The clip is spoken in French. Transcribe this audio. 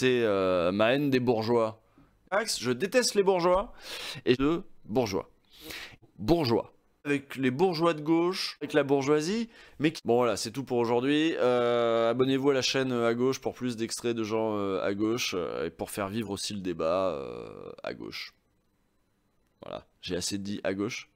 c'est euh, ma haine des bourgeois. Axe, je déteste les bourgeois. Et de bourgeois. Bourgeois. Avec les bourgeois de gauche, avec la bourgeoisie. Mais bon, voilà, c'est tout pour aujourd'hui. Euh, abonnez-vous à la chaîne euh, à gauche pour plus d'extraits de gens à gauche et pour faire vivre aussi le débat à gauche. Voilà, j'ai assez dit à gauche.